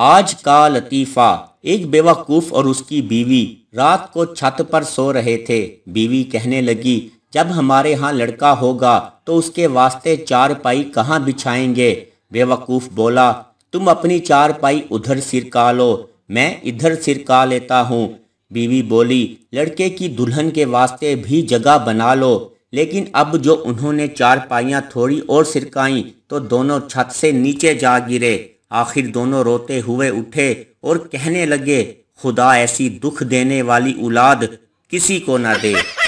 आज का लतीफ़ा एक बेवकूफ़ और उसकी बीवी रात को छत पर सो रहे थे बीवी कहने लगी जब हमारे यहाँ लड़का होगा तो उसके वास्ते चार पाई कहाँ बिछाएंगे बेवकूफ़ बोला तुम अपनी चार पाई उधर सिरका लो मैं इधर सिर का लेता हूँ बीवी बोली लड़के की दुल्हन के वास्ते भी जगह बना लो लेकिन अब जो उन्होंने चार पाइयाँ थोड़ी और सिरकाई तो दोनों छत से नीचे जा गिरे आखिर दोनों रोते हुए उठे और कहने लगे खुदा ऐसी दुख देने वाली औलाद किसी को ना दे